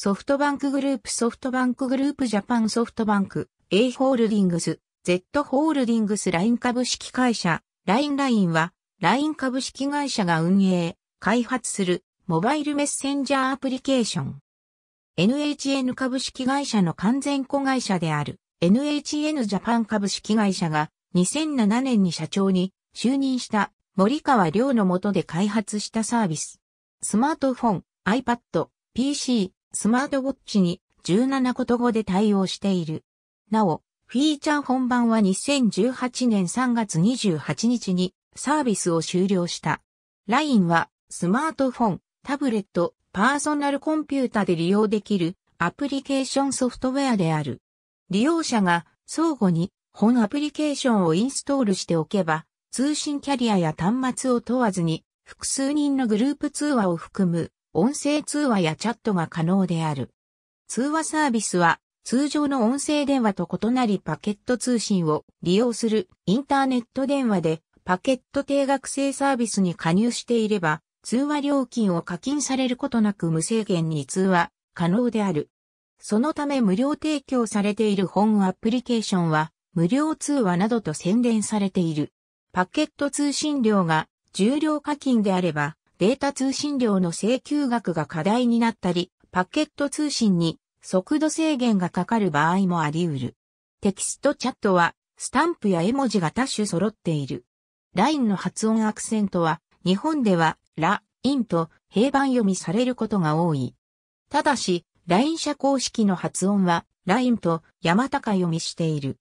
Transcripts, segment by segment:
ソフトバンクグループソフトバンクグループジャパンソフトバンク A ホールディングス Z ホールディングス LINE 株式会社 LINE LINE は LINE 株式会社が運営、開発するモバイルメッセンジャーアプリケーション NHN 株式会社の完全子会社である NHN ジャパン株式会社が2007年に社長に就任した森川亮の下で開発したサービス。スマートフォン、iPad、PC、スマートウォッチに17こと語で対応している。なお、フィーチャー本番は2018年3月28日にサービスを終了した。LINE はスマートフォン、タブレット、パーソナルコンピュータで利用できるアプリケーションソフトウェアである。利用者が相互に本アプリケーションをインストールしておけば、通信キャリアや端末を問わずに複数人のグループ通話を含む音声通話やチャットが可能である。通話サービスは通常の音声電話と異なりパケット通信を利用するインターネット電話でパケット定額制サービスに加入していれば通話料金を課金されることなく無制限に通話可能である。そのため無料提供されている本アプリケーションは無料通話などと宣伝されている。パケット通信料が重量課金であればデータ通信量の請求額が課題になったり、パケット通信に速度制限がかかる場合もあり得る。テキストチャットは、スタンプや絵文字が多種揃っている。LINE の発音アクセントは、日本では、ラ、インと平板読みされることが多い。ただし、LINE 社公式の発音は、LINE と山高読みしている。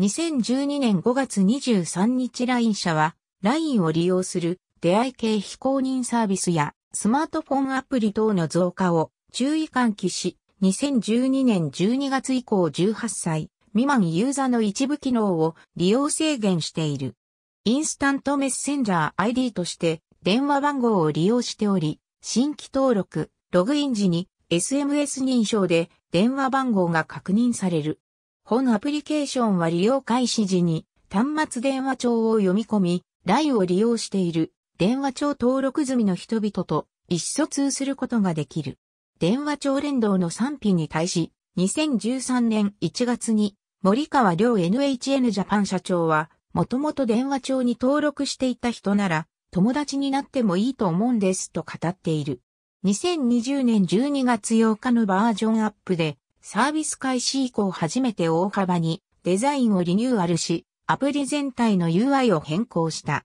2012年5月23日 LINE 社は、LINE を利用する出会い系非公認サービスやスマートフォンアプリ等の増加を注意喚起し、2012年12月以降18歳未満ユーザーの一部機能を利用制限している。インスタントメッセンジャー ID として電話番号を利用しており、新規登録、ログイン時に SMS 認証で電話番号が確認される。本アプリケーションは利用開始時に端末電話帳を読み込み、LINE を利用している電話帳登録済みの人々と意思疎通することができる。電話帳連動の賛否に対し、2013年1月に森川良 NHN ジャパン社長は、もともと電話帳に登録していた人なら、友達になってもいいと思うんですと語っている。2020年12月8日のバージョンアップで、サービス開始以降初めて大幅にデザインをリニューアルし、アプリ全体の UI を変更した。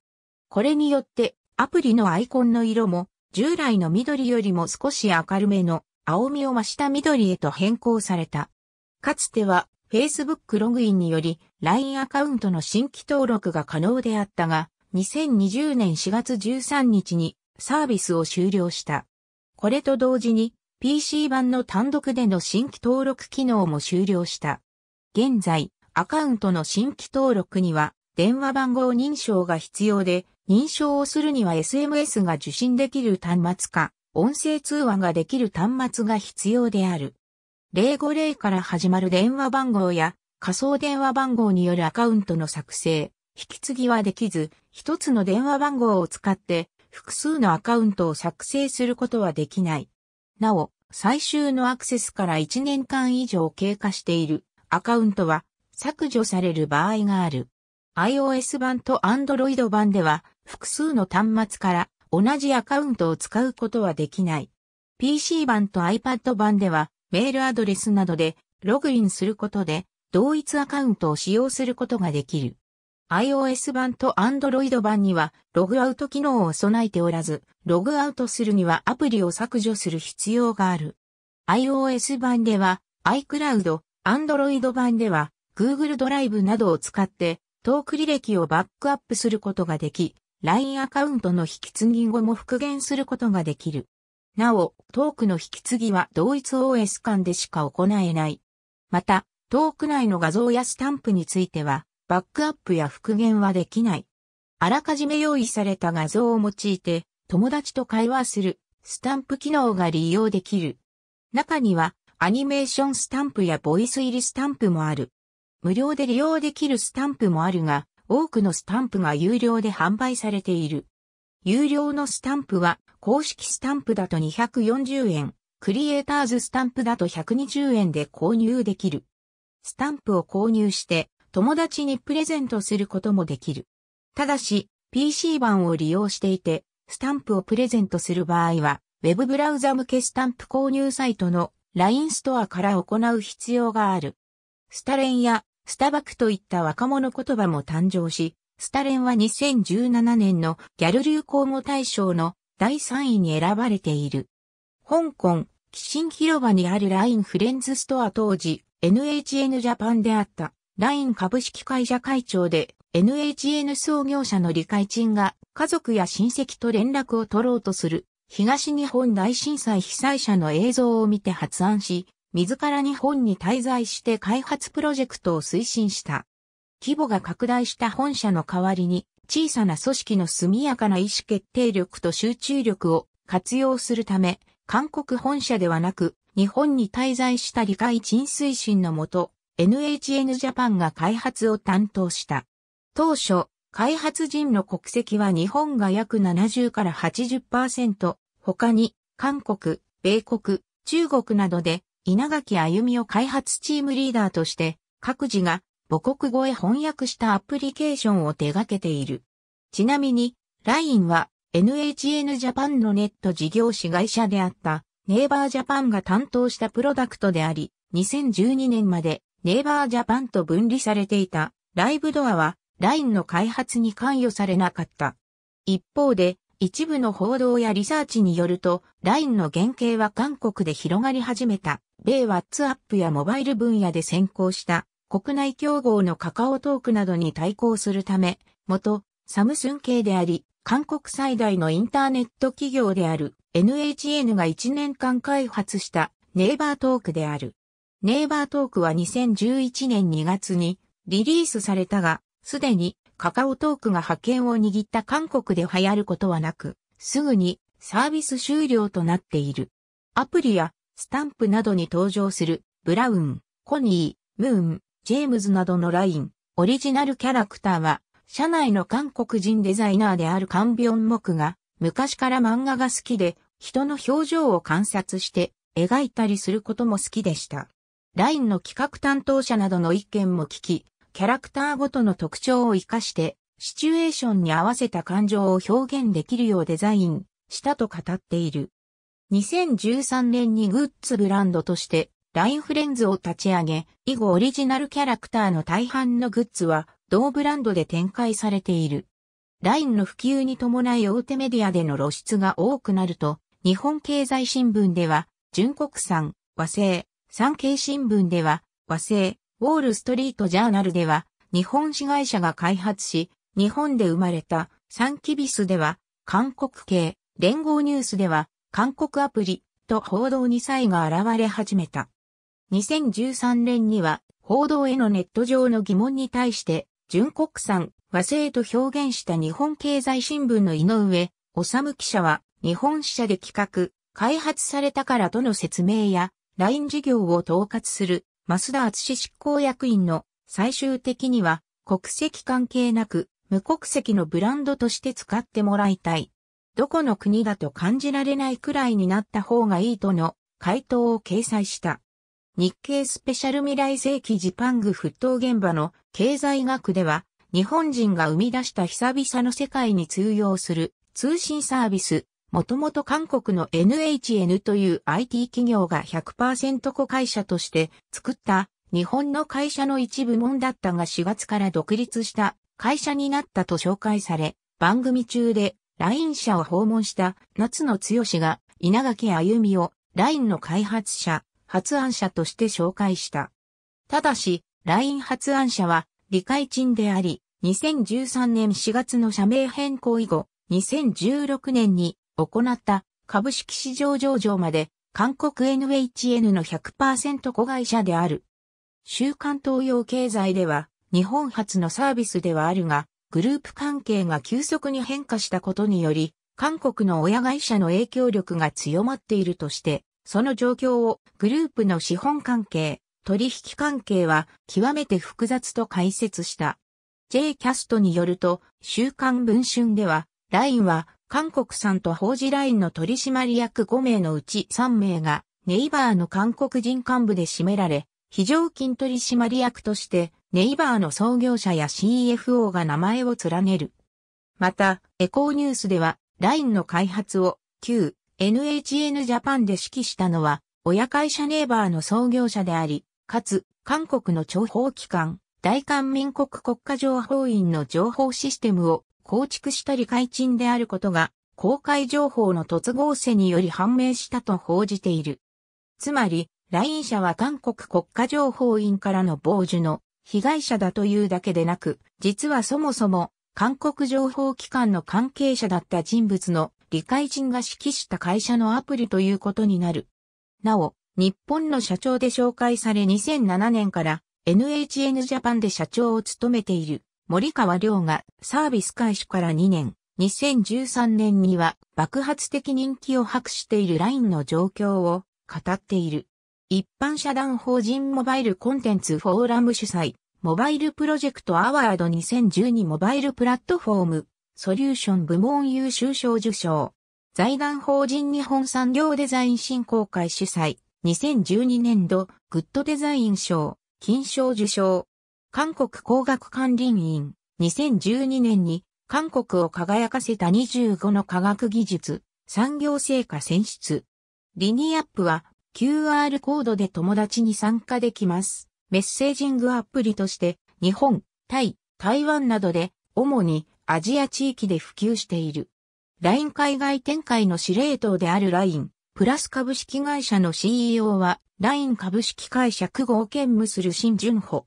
これによってアプリのアイコンの色も従来の緑よりも少し明るめの青みを増した緑へと変更された。かつては Facebook ログインにより LINE アカウントの新規登録が可能であったが、2020年4月13日にサービスを終了した。これと同時に PC 版の単独での新規登録機能も終了した。現在、アカウントの新規登録には電話番号認証が必要で、認証をするには SMS が受信できる端末か、音声通話ができる端末が必要である。050から始まる電話番号や仮想電話番号によるアカウントの作成、引き継ぎはできず、一つの電話番号を使って複数のアカウントを作成することはできない。なお、最終のアクセスから1年間以上経過しているアカウントは削除される場合がある。iOS 版と Android 版では複数の端末から同じアカウントを使うことはできない。PC 版と iPad 版ではメールアドレスなどでログインすることで同一アカウントを使用することができる。iOS 版と Android 版にはログアウト機能を備えておらず、ログアウトするにはアプリを削除する必要がある。iOS 版では iCloud、Android 版では Google ドライブなどを使ってトーク履歴をバックアップすることができ、LINE アカウントの引き継ぎ後も復元することができる。なお、トークの引き継ぎは同一 OS 間でしか行えない。また、トーク内の画像やスタンプについては、バックアップや復元はできない。あらかじめ用意された画像を用いて、友達と会話する、スタンプ機能が利用できる。中には、アニメーションスタンプやボイス入りスタンプもある。無料で利用できるスタンプもあるが、多くのスタンプが有料で販売されている。有料のスタンプは、公式スタンプだと240円、クリエイターズスタンプだと120円で購入できる。スタンプを購入して、友達にプレゼントすることもできる。ただし、PC 版を利用していて、スタンプをプレゼントする場合は、ウェブブラウザ向けスタンプ購入サイトの LINE ストアから行う必要がある。スタレンやスタバクといった若者言葉も誕生し、スタレンは2017年のギャル流行語大賞の第3位に選ばれている。香港、寄進広場にある LINE フレンズストア当時、NHN ジャパンであった LINE 株式会社会長で NHN 創業者の理解賃が家族や親戚と連絡を取ろうとする東日本大震災被災者の映像を見て発案し、自ら日本に滞在して開発プロジェクトを推進した。規模が拡大した本社の代わりに、小さな組織の速やかな意思決定力と集中力を活用するため、韓国本社ではなく、日本に滞在した理解鎮推進のもと、NHN ジャパンが開発を担当した。当初、開発人の国籍は日本が約70から80%、他に、韓国、米国、中国などで稲垣歩みを開発チームリーダーとして、各自が母国語へ翻訳したアプリケーションを手掛けている。ちなみに、LINE は NHN ジャパンのネット事業子会社であったネイバージャパンが担当したプロダクトであり、2012年までネイバージャパンと分離されていたライブドアは LINE の開発に関与されなかった。一方で一部の報道やリサーチによると、LINE の原型は韓国で広がり始めた、米ワッツアップやモバイル分野で先行した、国内競合のカカオトークなどに対抗するため、元、サムスン系であり、韓国最大のインターネット企業である NHN が1年間開発したネイバートークである。ネイバートークは2011年2月にリリースされたが、すでにカカオトークが覇権を握った韓国で流行ることはなく、すぐにサービス終了となっている。アプリやスタンプなどに登場するブラウン、コニー、ムーン、ジェームズなどのライン、オリジナルキャラクターは、社内の韓国人デザイナーであるカンビョンモクが、昔から漫画が好きで、人の表情を観察して描いたりすることも好きでした。ラインの企画担当者などの意見も聞き、キャラクターごとの特徴を活かして、シチュエーションに合わせた感情を表現できるようデザインしたと語っている。2013年にグッズブランドとして LINE フレンズを立ち上げ、以後オリジナルキャラクターの大半のグッズは同ブランドで展開されている。LINE の普及に伴い大手メディアでの露出が多くなると、日本経済新聞では、純国産、和製、産経新聞では、和製、ウォールストリートジャーナルでは、日本市会社が開発し、日本で生まれたサンキビスでは、韓国系、連合ニュースでは、韓国アプリと報道に差異が現れ始めた。2013年には、報道へのネット上の疑問に対して、純国産、和製と表現した日本経済新聞の井上、治記者は、日本支社で企画、開発されたからとの説明や、LINE 事業を統括する増田厚執行役員の最終的には国籍関係なく無国籍のブランドとして使ってもらいたい。どこの国だと感じられないくらいになった方がいいとの回答を掲載した。日経スペシャル未来世紀ジパング沸騰現場の経済学では日本人が生み出した久々の世界に通用する通信サービスもともと韓国の NHN という IT 企業が100%子会社として作った日本の会社の一部門だったが4月から独立した会社になったと紹介され、番組中で LINE 社を訪問した夏野剛が稲垣歩みを LINE の開発者、発案者として紹介した。ただし、LINE 発案者は理解人であり、2013年4月の社名変更以後、2016年に行った株式市場上場まで韓国 NHN の100%子会社である。週刊東洋経済では日本初のサービスではあるが、グループ関係が急速に変化したことにより、韓国の親会社の影響力が強まっているとして、その状況をグループの資本関係、取引関係は極めて複雑と解説した。J キャストによると、週刊文春では、LINE は韓国産と法事ラインの取締役5名のうち3名が、ネイバーの韓国人幹部で占められ、非常勤取締役として、ネイバーの創業者や CFO が名前を連ねる。また、エコーニュースでは、ラインの開発を、旧 NHN ジャパンで指揮したのは、親会社ネイバーの創業者であり、かつ、韓国の諜報機関、大韓民国国家情報院の情報システムを構築したり解鎮であることが、公開情報の突合性により判明したと報じている。つまり、来院者は韓国国家情報院からの傍受の被害者だというだけでなく、実はそもそも韓国情報機関の関係者だった人物の理解人が指揮した会社のアプリということになる。なお、日本の社長で紹介され2007年から NHN ジャパンで社長を務めている森川亮がサービス開始から2年、2013年には爆発的人気を博している LINE の状況を語っている。一般社団法人モバイルコンテンツフォーラム主催、モバイルプロジェクトアワード2012モバイルプラットフォーム、ソリューション部門優秀賞受賞。財団法人日本産業デザイン振興会主催、2012年度グッドデザイン賞、金賞受賞。韓国工学管理院、2012年に韓国を輝かせた25の科学技術、産業成果選出。リニアップは QR コードで友達に参加できます。メッセージングアプリとして日本、タイ、台湾などで主にアジア地域で普及している。LINE 海外展開の司令塔である LINE、プラス株式会社の CEO は LINE 株式会社区合兼務する新順保。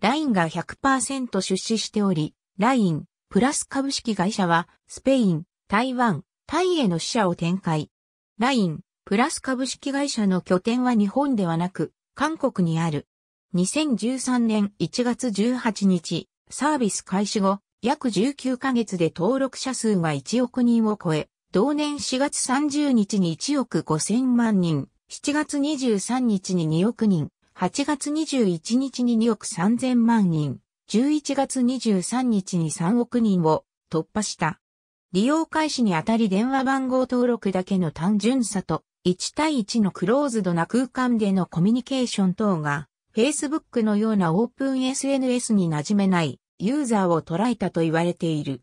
ラインが100%出資しており、ライン、プラス株式会社は、スペイン、台湾、タイへの支社を展開。ライン、プラス株式会社の拠点は日本ではなく、韓国にある。2013年1月18日、サービス開始後、約19ヶ月で登録者数が1億人を超え、同年4月30日に1億5000万人、7月23日に2億人、8月21日に2億3000万人、11月23日に3億人を突破した。利用開始にあたり電話番号登録だけの単純さと、1対1のクローズドな空間でのコミュニケーション等が、Facebook のようなオープン SNS に馴染めないユーザーを捉えたと言われている。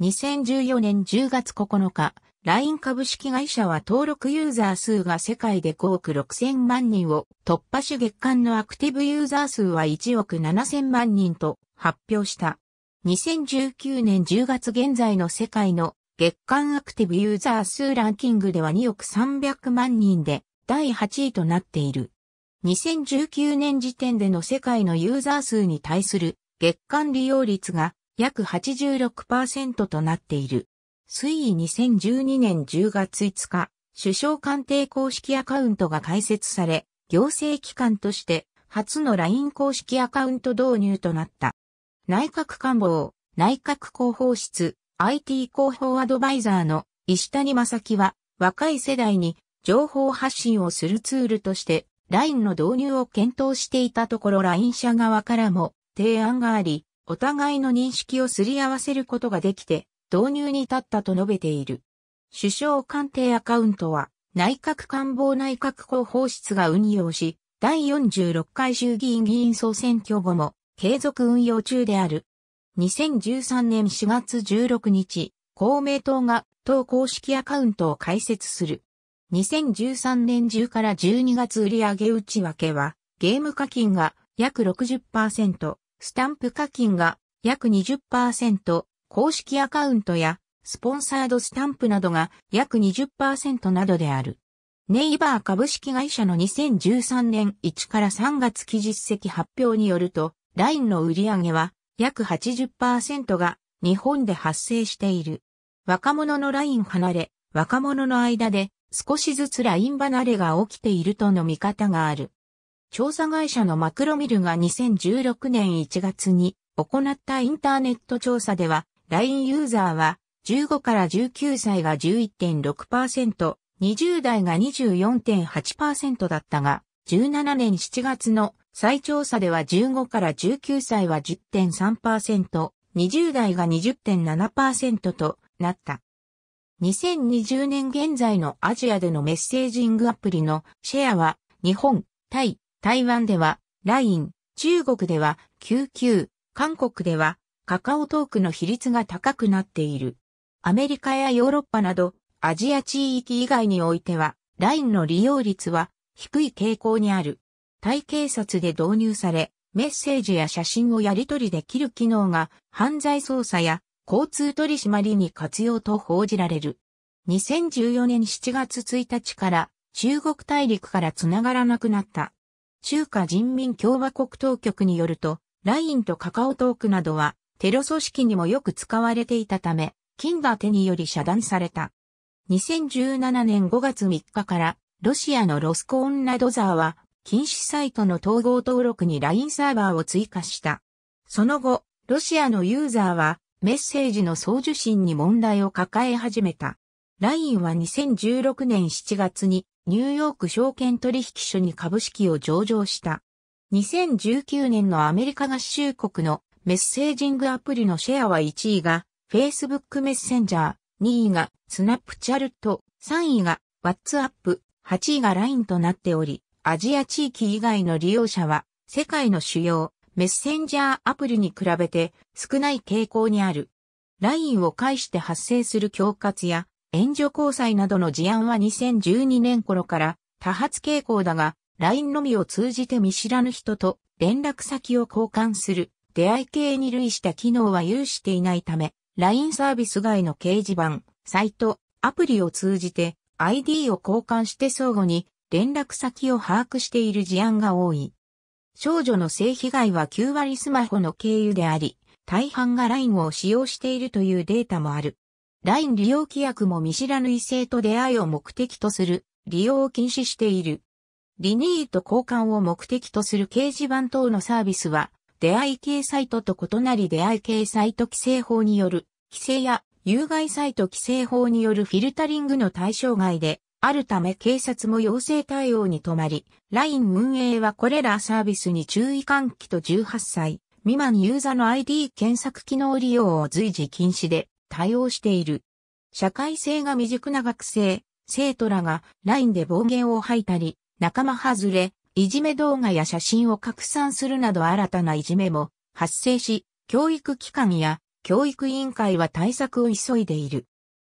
2014年10月9日、LINE 株式会社は登録ユーザー数が世界で5億6000万人を突破し月間のアクティブユーザー数は1億7000万人と発表した。2019年10月現在の世界の月間アクティブユーザー数ランキングでは2億300万人で第8位となっている。2019年時点での世界のユーザー数に対する月間利用率が約86%となっている。推移2012年10月5日、首相官邸公式アカウントが開設され、行政機関として初の LINE 公式アカウント導入となった。内閣官房、内閣広報室、IT 広報アドバイザーの石谷正樹は、若い世代に情報発信をするツールとして、LINE の導入を検討していたところ LINE 社側からも提案があり、お互いの認識をすり合わせることができて、導入に至ったと述べている。首相官邸アカウントは内閣官房内閣広報室が運用し、第46回衆議院議員総選挙後も継続運用中である。2013年4月16日、公明党が党公式アカウントを開設する。2013年10から12月売上内訳は、ゲーム課金が約60%、スタンプ課金が約20%、公式アカウントやスポンサードスタンプなどが約20%などである。ネイバー株式会社の2013年1から3月期実績発表によると、LINE の売上は約80%が日本で発生している。若者の LINE 離れ、若者の間で少しずつ LINE 離れが起きているとの見方がある。調査会社のマクロミルが2016年1月に行ったインターネット調査では、LINE ユーザーは15から19歳が11.6%、20代が24.8%だったが、17年7月の再調査では15から19歳は10.3%、20代が20.7%となった。2020年現在のアジアでのメッセージングアプリのシェアは日本、タイ、台湾では LINE、中国では QQ、韓国ではカカオトークの比率が高くなっている。アメリカやヨーロッパなどアジア地域以外においては LINE の利用率は低い傾向にある。タイ警察で導入され、メッセージや写真をやり取りできる機能が犯罪捜査や交通取締りに活用と報じられる。2014年7月1日から中国大陸からつながらなくなった。中華人民共和国当局によると、LINE とカカオトークなどはテロ組織にもよく使われていたため、金が手により遮断された。2017年5月3日から、ロシアのロスコーンラドザーは、禁止サイトの統合登録に LINE サーバーを追加した。その後、ロシアのユーザーは、メッセージの送受信に問題を抱え始めた。LINE は2016年7月に、ニューヨーク証券取引所に株式を上場した。2019年のアメリカ合衆国のメッセージングアプリのシェアは1位が Facebook メッセンジャー、2位が Snapchat、3位が WhatsApp、8位が LINE となっており、アジア地域以外の利用者は世界の主要メッセンジャーアプリに比べて少ない傾向にある。LINE を介して発生する恐喝や援助交際などの事案は2012年頃から多発傾向だが、LINE のみを通じて見知らぬ人と連絡先を交換する出会い系に類した機能は有していないため、LINE サービス外の掲示板、サイト、アプリを通じて ID を交換して相互に連絡先を把握している事案が多い。少女の性被害は9割スマホの経由であり、大半が LINE を使用しているというデータもある。LINE 利用規約も見知らぬ異性と出会いを目的とする、利用を禁止している。リニート交換を目的とする掲示板等のサービスは、出会い系サイトと異なり出会い系サイト規制法による規制や有害サイト規制法によるフィルタリングの対象外であるため警察も要請対応に止まり、LINE 運営はこれらサービスに注意喚起と18歳未満ユーザの ID 検索機能利用を随時禁止で対応している。社会性が未熟な学生、生徒らが LINE で暴言を吐いたり、仲間外れ、いじめ動画や写真を拡散するなど新たないじめも発生し、教育機関や教育委員会は対策を急いでいる。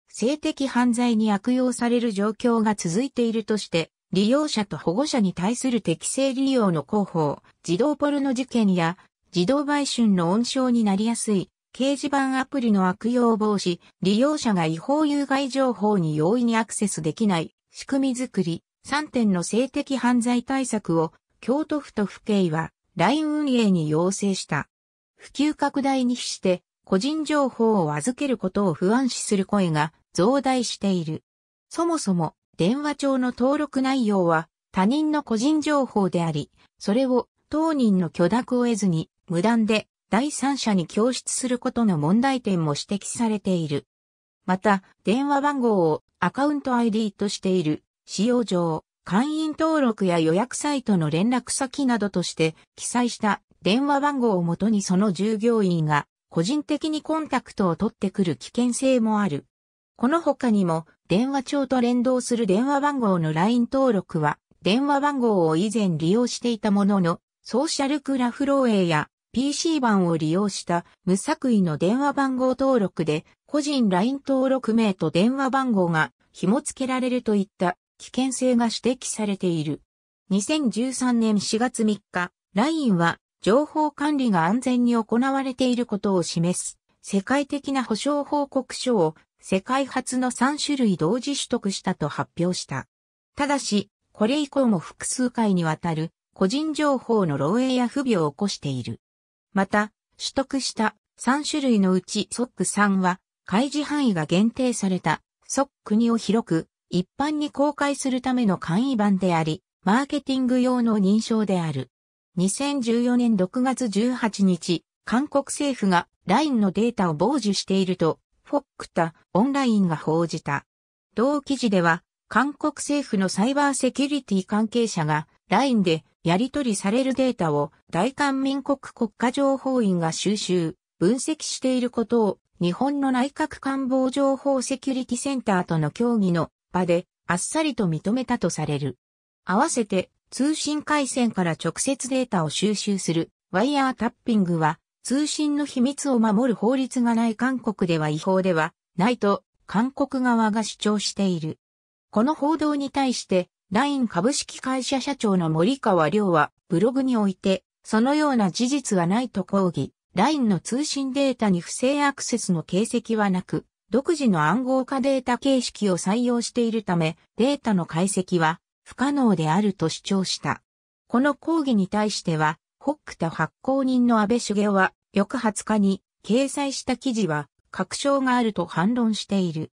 性的犯罪に悪用される状況が続いているとして、利用者と保護者に対する適正利用の広報、児童ポルノ事件や児童売春の温床になりやすい掲示板アプリの悪用防止、利用者が違法有害情報に容易にアクセスできない仕組みづくり、3点の性的犯罪対策を京都府と府警は LINE 運営に要請した。普及拡大に比して個人情報を預けることを不安視する声が増大している。そもそも電話帳の登録内容は他人の個人情報であり、それを当人の許諾を得ずに無断で第三者に供出することの問題点も指摘されている。また、電話番号をアカウント ID としている使用上、会員登録や予約サイトの連絡先などとして記載した電話番号をもとにその従業員が個人的にコンタクトを取ってくる危険性もある。この他にも電話帳と連動する電話番号の LINE 登録は電話番号を以前利用していたもののソーシャルクラフローエや PC 版を利用した無作為の電話番号登録で個人 LINE 登録名と電話番号が紐付けられるといった危険性が指摘されている。2013年4月3日、LINE は情報管理が安全に行われていることを示す世界的な保障報告書を世界初の3種類同時取得したと発表した。ただし、これ以降も複数回にわたる個人情報の漏洩や不備を起こしている。また、取得した3種類のうち SOC3 は開示範囲が限定された SOC2 を広く一般に公開するための簡易版であり、マーケティング用の認証である。2014年6月18日、韓国政府が LINE のデータを傍受していると、フォックタオンラインが報じた。同記事では、韓国政府のサイバーセキュリティ関係者が LINE でやり取りされるデータを大韓民国国家情報院が収集、分析していることを日本の内閣官房情報セキュリティセンターとの協議の場であっさりと認めたとされる。合わせて通信回線から直接データを収集するワイヤータッピングは通信の秘密を守る法律がない韓国では違法ではないと韓国側が主張している。この報道に対して LINE 株式会社社長の森川亮はブログにおいてそのような事実はないと抗議、LINE の通信データに不正アクセスの形跡はなく、独自の暗号化データ形式を採用しているため、データの解析は不可能であると主張した。この抗議に対しては、ホックタ発行人の安倍茂雄は、翌20日に掲載した記事は、確証があると反論している。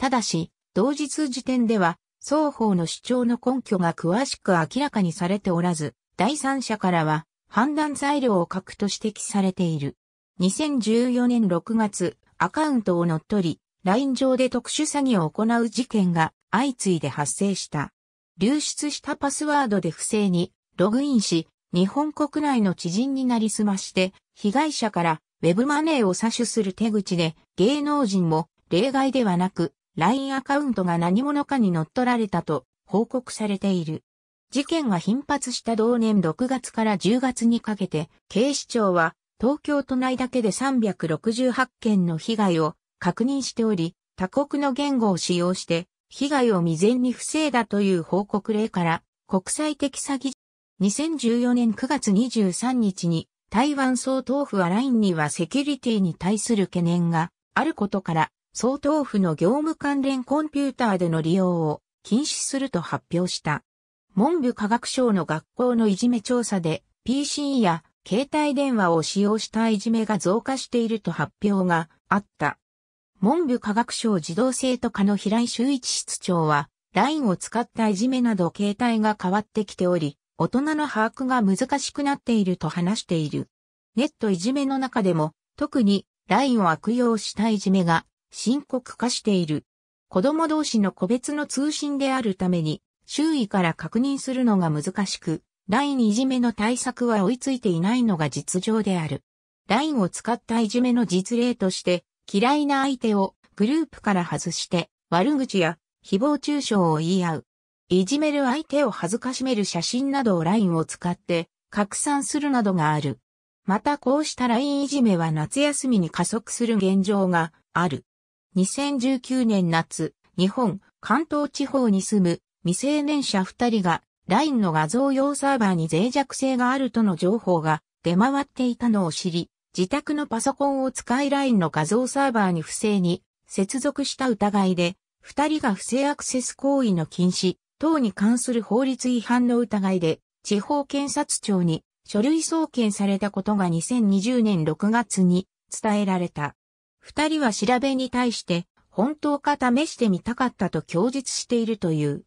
ただし、同日時点では、双方の主張の根拠が詳しく明らかにされておらず、第三者からは判断材料を書くと指摘されている。2014年6月、アカウントを乗っ取り、LINE 上で特殊詐欺を行う事件が相次いで発生した。流出したパスワードで不正にログインし、日本国内の知人になりすまして、被害者からウェブマネーを詐取する手口で、芸能人も例外ではなく、LINE アカウントが何者かに乗っ取られたと報告されている。事件が頻発した同年6月から10月にかけて、警視庁は東京都内だけで368件の被害を確認しており、他国の言語を使用して被害を未然に防いだという報告例から国際的詐欺2014年9月23日に台湾総統府は LINE にはセキュリティに対する懸念があることから総統府の業務関連コンピューターでの利用を禁止すると発表した。文部科学省の学校のいじめ調査で PC や携帯電話を使用したいじめが増加していると発表があった。文部科学省児童生徒課の平井修一室長は、LINE を使ったいじめなど携帯が変わってきており、大人の把握が難しくなっていると話している。ネットいじめの中でも、特に LINE を悪用したいじめが深刻化している。子供同士の個別の通信であるために、周囲から確認するのが難しく、ラインいじめの対策は追いついていないのが実情である。ラインを使ったいじめの実例として、嫌いな相手をグループから外して、悪口や誹謗中傷を言い合う。いじめる相手を恥ずかしめる写真などをラインを使って拡散するなどがある。またこうしたラインいじめは夏休みに加速する現状がある。2019年夏、日本、関東地方に住む未成年者2人が LINE の画像用サーバーに脆弱性があるとの情報が出回っていたのを知り、自宅のパソコンを使い LINE の画像サーバーに不正に接続した疑いで、二人が不正アクセス行為の禁止等に関する法律違反の疑いで、地方検察庁に書類送検されたことが2020年6月に伝えられた。二人は調べに対して、本当か試してみたかったと供述しているという。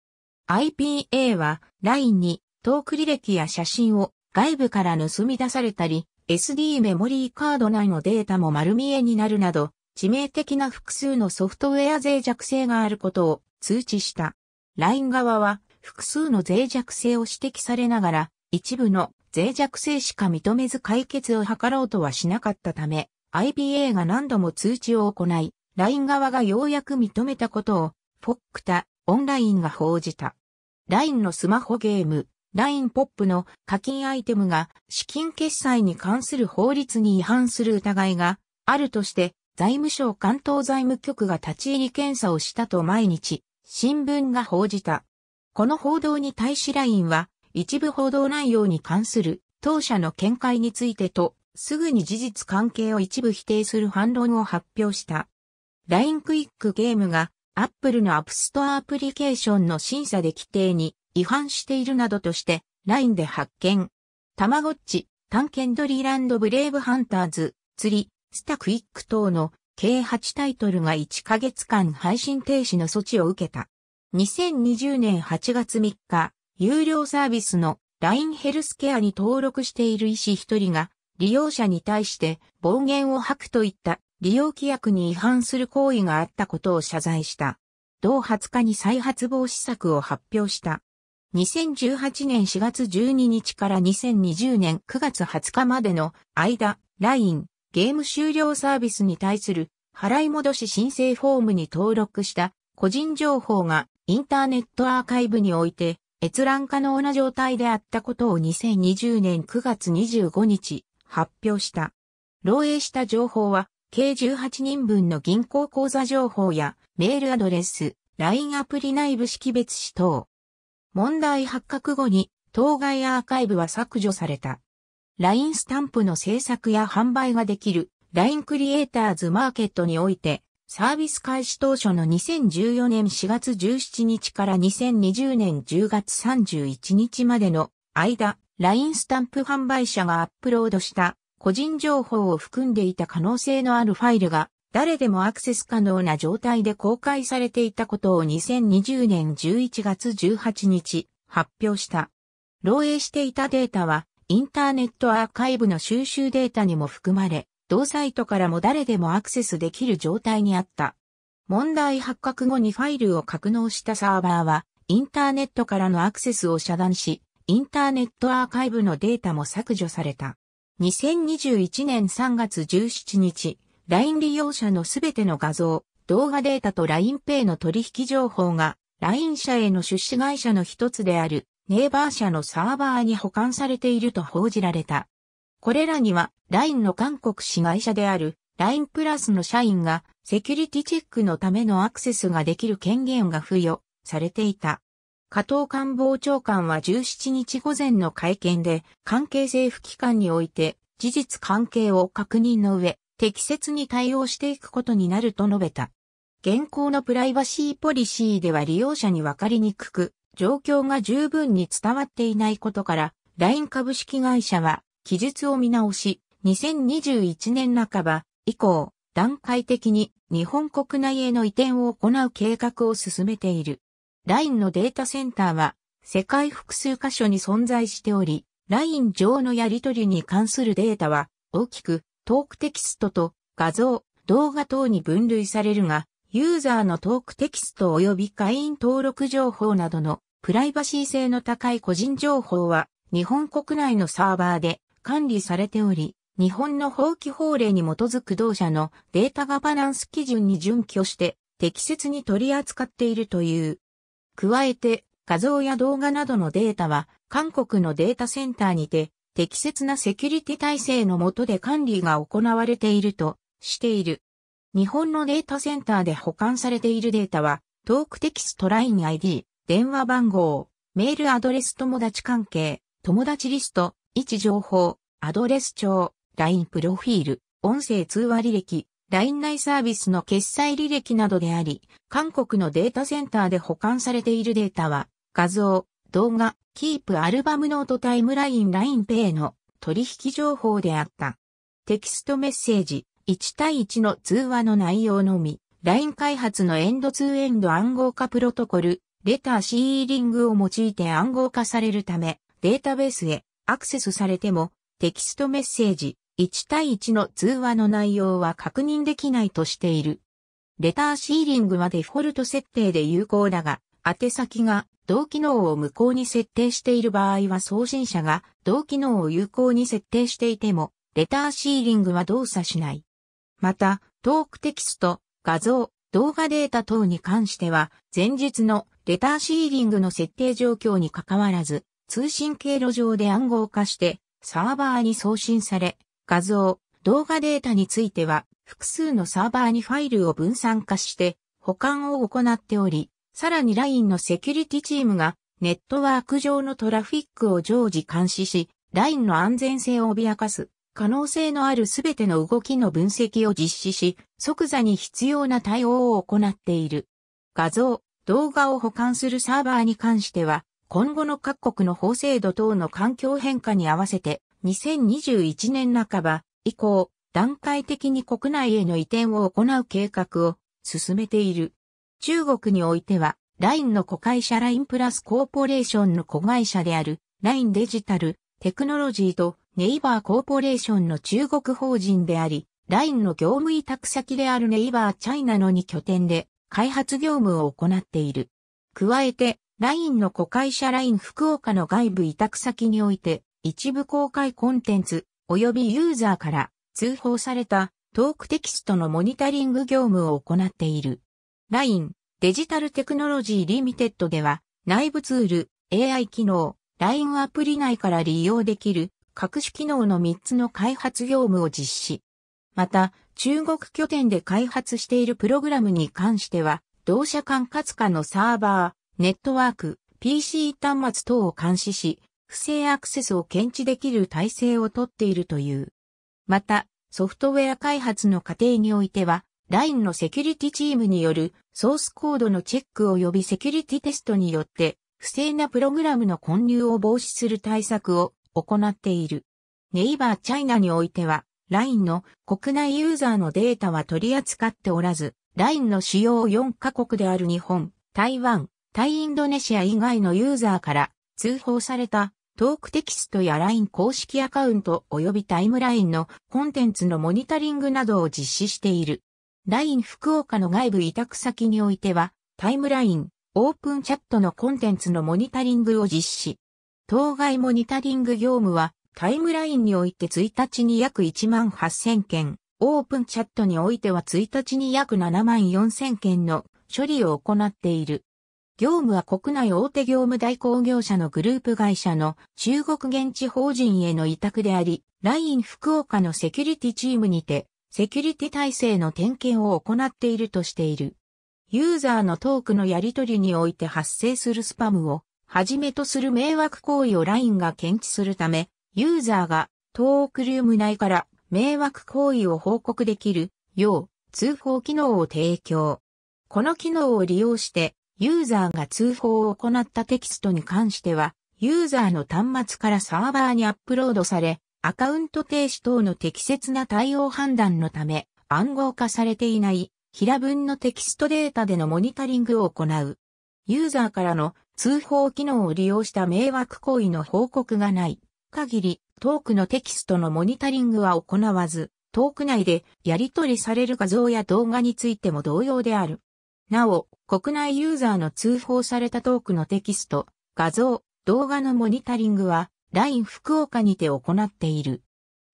IPA は、LINE に、トーク履歴や写真を外部から盗み出されたり、SD メモリーカード内のデータも丸見えになるなど、致命的な複数のソフトウェア脆弱性があることを通知した。LINE 側は複数の脆弱性を指摘されながら、一部の脆弱性しか認めず解決を図ろうとはしなかったため、IPA が何度も通知を行い、LINE 側がようやく認めたことを、フォックタ、オンラインが報じた。LINE のスマホゲーム、LINE ポップの課金アイテムが資金決済に関する法律に違反する疑いがあるとして、財務省関東財務局が立ち入り検査をしたと毎日、新聞が報じた。この報道に対し LINE は、一部報道内容に関する当社の見解についてと、すぐに事実関係を一部否定する反論を発表した。LINE クイックゲームがアップルのアップストアアプリケーションの審査で規定に違反しているなどとして、LINE で発見。たまごっち、探検ドリーランドブレイブハンターズ、釣り、スタクイック等の計8タイトルが1ヶ月間配信停止の措置を受けた。2020年8月3日、有料サービスの LINE ヘルスケアに登録している医師1人が、利用者に対して暴言を吐くといった利用規約に違反する行為があったことを謝罪した。同20日に再発防止策を発表した。2018年4月12日から2020年9月20日までの間、LINE ゲーム終了サービスに対する払い戻し申請フォームに登録した個人情報がインターネットアーカイブにおいて閲覧可能な状態であったことを2020年9月25日発表した。漏洩した情報は計18人分の銀行口座情報やメールアドレス、LINE アプリ内部識別紙等。問題発覚後に当該アーカイブは削除された。LINE スタンプの制作や販売ができる LINE クリエイターズマーケットにおいてサービス開始当初の2014年4月17日から2020年10月31日までの間、LINE スタンプ販売者がアップロードした個人情報を含んでいた可能性のあるファイルが誰でもアクセス可能な状態で公開されていたことを2020年11月18日発表した。漏洩していたデータはインターネットアーカイブの収集データにも含まれ、同サイトからも誰でもアクセスできる状態にあった。問題発覚後にファイルを格納したサーバーは、インターネットからのアクセスを遮断し、インターネットアーカイブのデータも削除された。2021年3月17日、LINE 利用者のすべての画像、動画データと LINEPay の取引情報が LINE 社への出資会社の一つであるネイバー社のサーバーに保管されていると報じられた。これらには LINE の韓国市会社である LINE プラスの社員がセキュリティチェックのためのアクセスができる権限が付与されていた。加藤官房長官は17日午前の会見で、関係政府機関において、事実関係を確認の上、適切に対応していくことになると述べた。現行のプライバシーポリシーでは利用者にわかりにくく、状況が十分に伝わっていないことから、LINE 株式会社は、記述を見直し、2021年半ば以降、段階的に日本国内への移転を行う計画を進めている。LINE のデータセンターは、世界複数箇所に存在しており、LINE 上のやり取りに関するデータは、大きく、トークテキストと画像、動画等に分類されるが、ユーザーのトークテキスト及び会員登録情報などのプライバシー性の高い個人情報は日本国内のサーバーで管理されており、日本の法規法令に基づく同社のデータガバナンス基準に準拠して適切に取り扱っているという。加えて、画像や動画などのデータは、韓国のデータセンターにて、適切なセキュリティ体制の下で管理が行われているとしている。日本のデータセンターで保管されているデータは、トークテキストライン ID、電話番号、メールアドレス友達関係、友達リスト、位置情報、アドレス帳、LINE プロフィール、音声通話履歴、LINE 内サービスの決済履歴などであり、韓国のデータセンターで保管されているデータは、画像、動画、キープアルバムノートタイムライン l i n e イの取引情報であった。テキストメッセージ、1対1の通話の内容のみ、LINE 開発のエンドツーエンド暗号化プロトコル、レターシーリングを用いて暗号化されるため、データベースへアクセスされても、テキストメッセージ、1対1の通話の内容は確認できないとしている。レターシーリングはデフォルト設定で有効だが、宛先が同機能を無効に設定している場合は送信者が同機能を有効に設定していても、レターシーリングは動作しない。また、トークテキスト、画像、動画データ等に関しては、前日のレターシーリングの設定状況に関わらず、通信経路上で暗号化して、サーバーに送信され、画像、動画データについては、複数のサーバーにファイルを分散化して保管を行っており、さらに LINE のセキュリティチームがネットワーク上のトラフィックを常時監視し、LINE の安全性を脅かす可能性のあるすべての動きの分析を実施し、即座に必要な対応を行っている。画像、動画を保管するサーバーに関しては、今後の各国の法制度等の環境変化に合わせて2021年半ば以降、段階的に国内への移転を行う計画を進めている。中国においては、LINE の子会社 LINE プラスコーポレーションの子会社である LINE デジタルテクノロジーとネイバーコーポレーションの中国法人であり、LINE の業務委託先であるネイバーチャイナの2拠点で開発業務を行っている。加えて、LINE の子会社 LINE 福岡の外部委託先において、一部公開コンテンツ、及びユーザーから通報されたトークテキストのモニタリング業務を行っている。LINE デジタルテクノロジーリミテッドでは内部ツール、AI 機能、LINE アプリ内から利用できる各種機能の3つの開発業務を実施。また、中国拠点で開発しているプログラムに関しては、同社管轄下のサーバー、ネットワーク、PC 端末等を監視し、不正アクセスを検知できる体制をとっているという。また、ソフトウェア開発の過程においては、LINE のセキュリティチームによるソースコードのチェック及びセキュリティテストによって、不正なプログラムの混入を防止する対策を行っている。ネイバーチャイナにおいては、LINE の国内ユーザーのデータは取り扱っておらず、LINE の主要4カ国である日本、台湾、対インドネシア以外のユーザーから通報されたトークテキストや LINE 公式アカウント及びタイムラインのコンテンツのモニタリングなどを実施している。LINE 福岡の外部委託先においては、タイムライン、オープンチャットのコンテンツのモニタリングを実施。当該モニタリング業務は、タイムラインにおいて1日に約1万8000件、オープンチャットにおいては1日に約7万4000件の処理を行っている。業務は国内大手業務代行業者のグループ会社の中国現地法人への委託であり、LINE 福岡のセキュリティチームにて、セキュリティ体制の点検を行っているとしている。ユーザーのトークのやり取りにおいて発生するスパムを、はじめとする迷惑行為を LINE が検知するため、ユーザーがトークルーム内から迷惑行為を報告できるよう通報機能を提供。この機能を利用してユーザーが通報を行ったテキストに関しては、ユーザーの端末からサーバーにアップロードされ、アカウント停止等の適切な対応判断のため、暗号化されていない平文のテキストデータでのモニタリングを行う。ユーザーからの通報機能を利用した迷惑行為の報告がない限り、トークのテキストのモニタリングは行わず、トーク内でやり取りされる画像や動画についても同様である。なお、国内ユーザーの通報されたトークのテキスト、画像、動画のモニタリングは LINE 福岡にて行っている。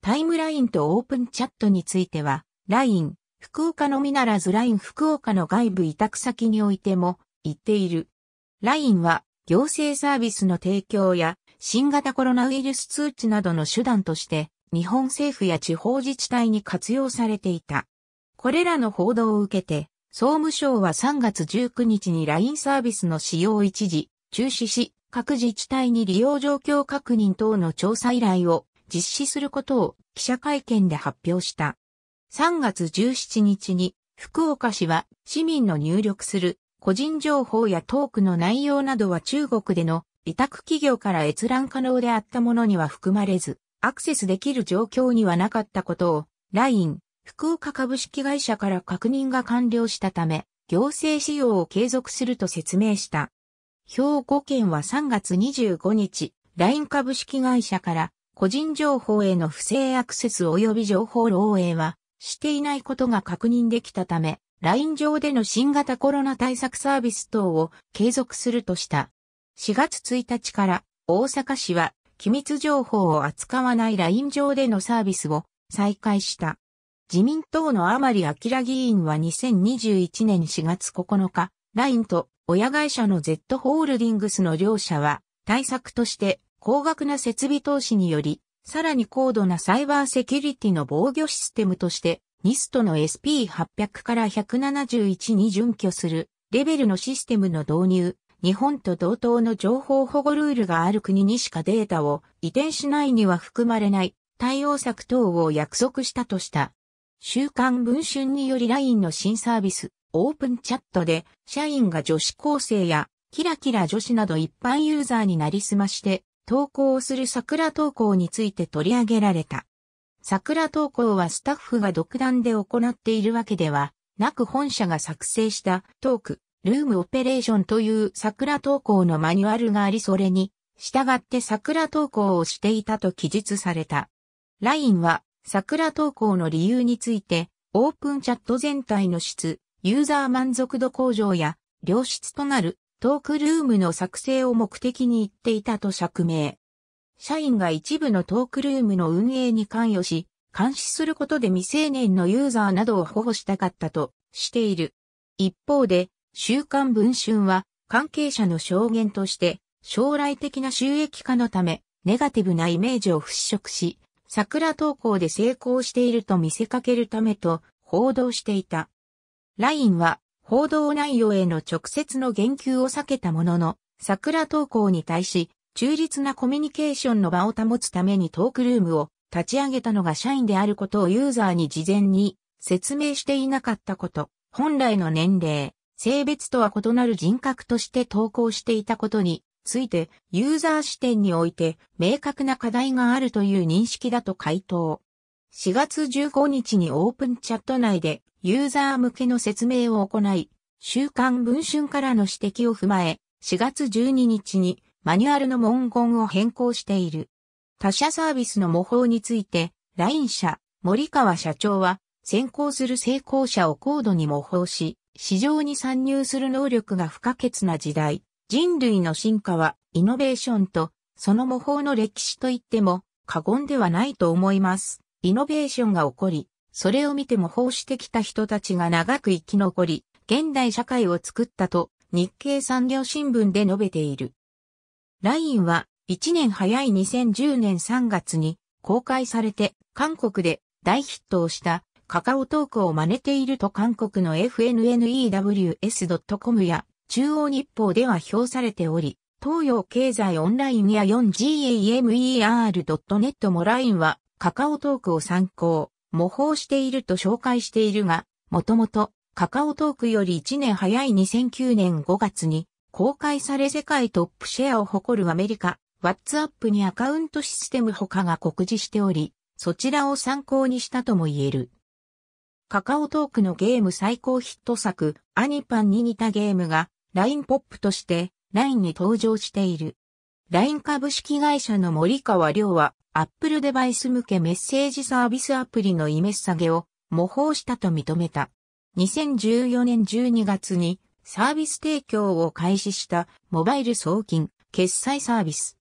タイムラインとオープンチャットについては LINE 福岡のみならず LINE 福岡の外部委託先においても言っている。LINE は行政サービスの提供や新型コロナウイルス通知などの手段として日本政府や地方自治体に活用されていた。これらの報道を受けて総務省は3月19日に LINE サービスの使用を一時中止し、各自治体に利用状況確認等の調査依頼を実施することを記者会見で発表した。3月17日に福岡市は市民の入力する個人情報やトークの内容などは中国での委託企業から閲覧可能であったものには含まれず、アクセスできる状況にはなかったことを LINE、福岡株式会社から確認が完了したため、行政使用を継続すると説明した。兵庫県は3月25日、LINE 株式会社から個人情報への不正アクセス及び情報漏洩はしていないことが確認できたため、LINE 上での新型コロナ対策サービス等を継続するとした。4月1日から大阪市は機密情報を扱わない LINE 上でのサービスを再開した。自民党の甘利明議員は2021年4月9日、LINE と親会社の Z ホールディングスの両社は対策として高額な設備投資により、さらに高度なサイバーセキュリティの防御システムとして、NIST の SP800 から171に準拠するレベルのシステムの導入、日本と同等の情報保護ルールがある国にしかデータを移転しないには含まれない対応策等を約束したとした。週刊文春により LINE の新サービス、オープンチャットで、社員が女子高生や、キラキラ女子など一般ユーザーになりすまして、投稿をする桜投稿について取り上げられた。桜投稿はスタッフが独断で行っているわけでは、なく本社が作成したトーク、ルームオペレーションという桜投稿のマニュアルがありそれに、従って桜投稿をしていたと記述された。LINE は桜投稿の理由について、オープンチャット全体の質、ユーザー満足度向上や、良質となるトークルームの作成を目的に言っていたと釈明。社員が一部のトークルームの運営に関与し、監視することで未成年のユーザーなどを保護したかったとしている。一方で、週刊文春は関係者の証言として、将来的な収益化のため、ネガティブなイメージを払拭し、桜投稿で成功していると見せかけるためと報道していた。LINE は報道内容への直接の言及を避けたものの、桜投稿に対し、中立なコミュニケーションの場を保つためにトークルームを立ち上げたのが社員であることをユーザーに事前に説明していなかったこと、本来の年齢、性別とは異なる人格として投稿していたことについて、ユーザー視点において明確な課題があるという認識だと回答。4月15日にオープンチャット内でユーザー向けの説明を行い、週刊文春からの指摘を踏まえ、4月12日にマニュアルの文言を変更している。他社サービスの模倣について、LINE 社、森川社長は、先行する成功者を高度に模倣し、市場に参入する能力が不可欠な時代、人類の進化はイノベーションとその模倣の歴史といっても過言ではないと思います。イノベーションが起こり、それを見て模倣してきた人たちが長く生き残り、現代社会を作ったと日経産業新聞で述べている。LINE は1年早い2010年3月に公開されて韓国で大ヒットをしたカカオトークを真似ていると韓国の FNNEWS.com や中央日報では表されており、東洋経済オンラインや 4gamer.net もラインはカカオトークを参考、模倣していると紹介しているが、もともとカカオトークより1年早い2009年5月に公開され世界トップシェアを誇るアメリカ、ワッツアップにアカウントシステム他が告示しており、そちらを参考にしたとも言える。カカオトークのゲーム最高ヒット作、アニパンに似たゲームがラインポップとして、ラインに登場している。ライン株式会社の森川亮は、Apple デバイス向けメッセージサービスアプリのイメッサゲを模倣したと認めた。2014年12月にサービス提供を開始したモバイル送金決済サービス。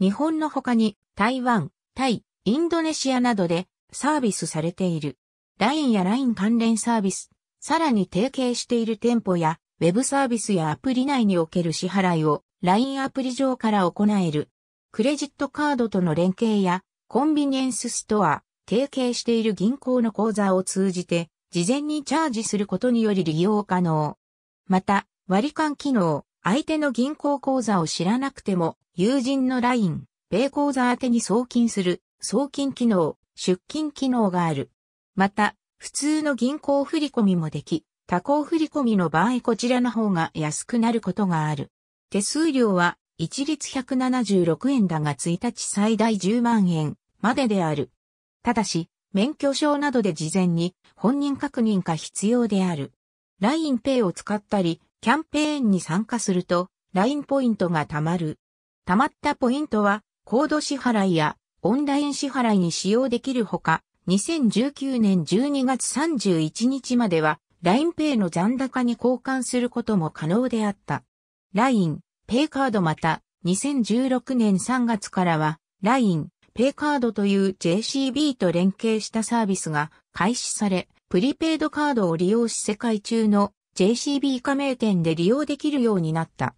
日本の他に台湾、タイ、インドネシアなどでサービスされている。LINE や LINE 関連サービス、さらに提携している店舗やウェブサービスやアプリ内における支払いを LINE アプリ上から行える。クレジットカードとの連携やコンビニエンスストア、提携している銀行の口座を通じて事前にチャージすることにより利用可能。また、割り勘機能、相手の銀行口座を知らなくても、友人の LINE、米口座宛に送金する、送金機能、出金機能がある。また、普通の銀行振込もでき、他行振込の場合こちらの方が安くなることがある。手数料は一律176円だが1日最大10万円までである。ただし、免許証などで事前に本人確認が必要である。LINEPay を使ったり、キャンペーンに参加すると、LINE ポイントが貯まる。貯まったポイントは、コード支払いやオンライン支払いに使用できるほか、2019年12月31日までは LINEPay の残高に交換することも可能であった。LINE、Pay カードまた、2016年3月からは、LINE、Pay カードという JCB と連携したサービスが開始され、プリペイドカードを利用し世界中の JCB 加盟店で利用できるようになった。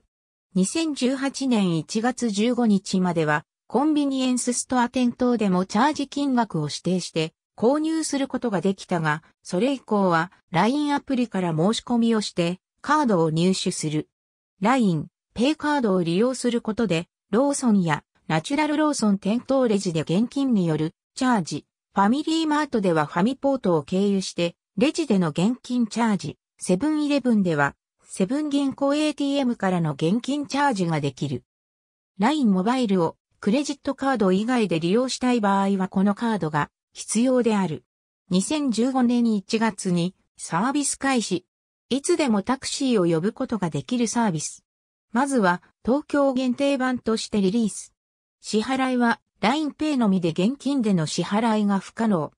2018年1月15日までは、コンビニエンスストア店頭でもチャージ金額を指定して、購入することができたが、それ以降は LINE アプリから申し込みをしてカードを入手する。LINE、ペイカードを利用することで、ローソンやナチュラルローソン店頭レジで現金によるチャージ、ファミリーマートではファミポートを経由してレジでの現金チャージ、セブンイレブンではセブン銀行 ATM からの現金チャージができる。LINE モバイルをクレジットカード以外で利用したい場合はこのカードが必要である。2015年1月にサービス開始。いつでもタクシーを呼ぶことができるサービス。まずは東京限定版としてリリース。支払いは LINEPay のみで現金での支払いが不可能。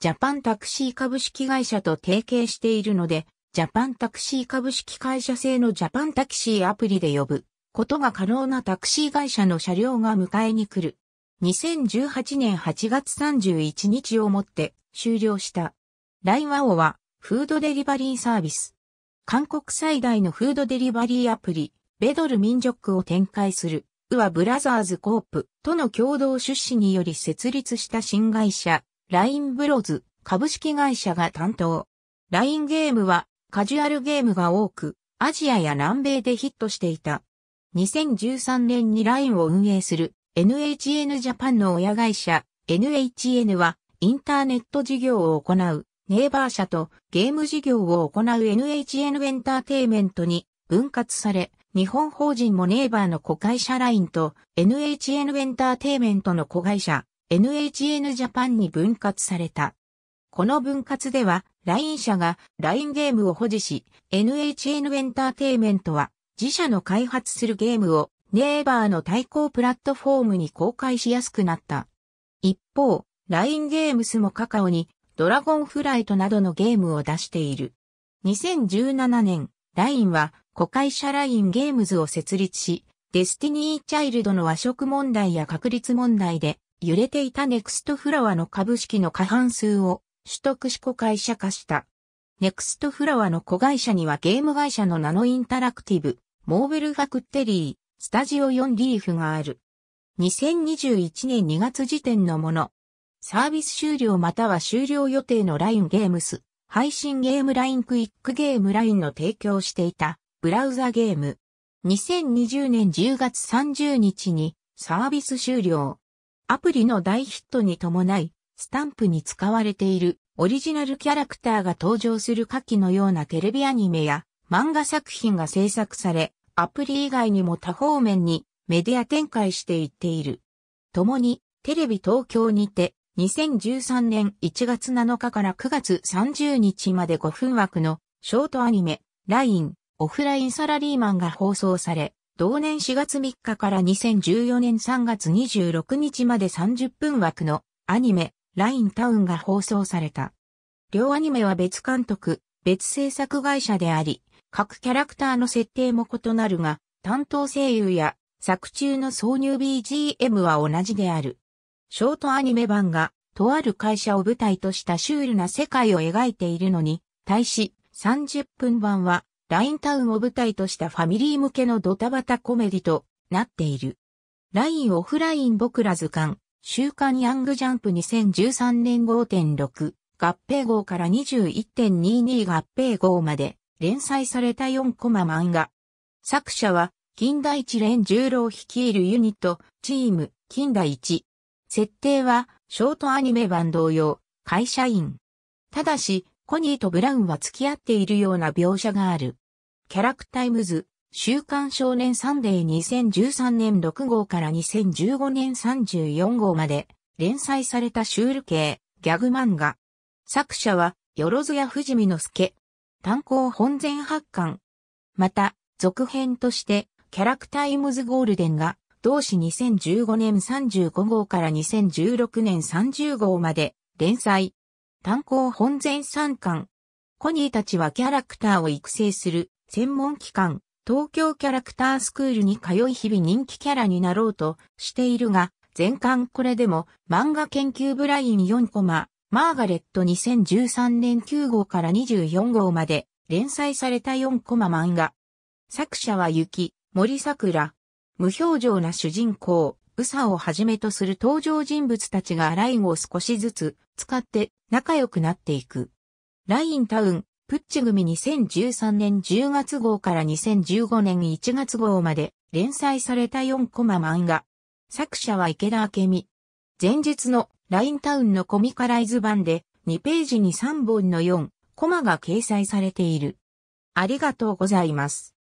ジャパンタクシー株式会社と提携しているので、ジャパンタクシー株式会社製のジャパンタクシーアプリで呼ぶことが可能なタクシー会社の車両が迎えに来る。2018年8月31日をもって終了した。ライワオはフードデリバリーサービス。韓国最大のフードデリバリーアプリ、ベドル民族を展開する、ウアブラザーズコープとの共同出資により設立した新会社、ラインブロズ株式会社が担当。ラインゲームはカジュアルゲームが多く、アジアや南米でヒットしていた。2013年にラインを運営する NHN ジャパンの親会社 NHN はインターネット事業を行うネイバー社とゲーム事業を行う NHN エンターテイメントに分割され、日本法人もネイバーの子会社 LINE と NHN エンターテイメントの子会社 NHN ジャパンに分割された。この分割では LINE 社が LINE ゲームを保持し、NHN エンターテイメントは自社の開発するゲームをネイバーの対抗プラットフォームに公開しやすくなった。一方、LINE ゲームスもカカオにドラゴンフライトなどのゲームを出している。2017年、LINE は子会社 LINE ゲームズを設立し、デスティニーチャイルドの和食問題や確率問題で揺れていたネクストフラワーの株式の過半数を取得し子会社化した。ネクストフラワーの子会社にはゲーム会社のナノインタラクティブ、モーベルファクテリー、スタジオ4リーフがある。2021年2月時点のもの。サービス終了または終了予定の LINE ゲームス、配信ゲーム LINE クイックゲーム LINE の提供していたブラウザゲーム。2020年10月30日にサービス終了。アプリの大ヒットに伴い、スタンプに使われているオリジナルキャラクターが登場する下記のようなテレビアニメや漫画作品が制作され、アプリ以外にも多方面にメディア展開していっている。共に、テレビ東京にて、2013年1月7日から9月30日まで5分枠のショートアニメ、ライン、オフラインサラリーマンが放送され、同年4月3日から2014年3月26日まで30分枠のアニメ、ラインタウンが放送された。両アニメは別監督、別制作会社であり、各キャラクターの設定も異なるが、担当声優や作中の挿入 BGM は同じである。ショートアニメ版が、とある会社を舞台としたシュールな世界を描いているのに、対し、30分版は、ラインタウンを舞台としたファミリー向けのドタバタコメディとなっている。ラインオフライン僕ら図鑑、週刊ヤングジャンプ2013年5.6、合併号から21.22合併号まで、連載された4コマ漫画。作者は、近代一連十郎率いるユニット、チーム、近代一。設定は、ショートアニメ版同様、会社員。ただし、コニーとブラウンは付き合っているような描写がある。キャラクタイムズ、週刊少年サンデー2013年6号から2015年34号まで連載されたシュール系ギャグ漫画。作者は、よろずやふじみのすけ。単行本全8巻。また、続編として、キャラクタイムズゴールデンが、同志2015年35号から2016年30号まで、連載。単行本全3巻。コニーたちはキャラクターを育成する、専門機関、東京キャラクタースクールに通い日々人気キャラになろうとしているが、全巻これでも漫画研究部ライン4コマ、マーガレット2013年9号から24号まで連載された4コマ漫画。作者は雪、森桜。無表情な主人公、ウサをはじめとする登場人物たちがラインを少しずつ使って仲良くなっていく。ラインタウン、プッチ組2013年10月号から2015年1月号まで連載された4コマ漫画。作者は池田明美。前日のラインタウンのコミカライズ版で2ページに3本の4コマが掲載されている。ありがとうございます。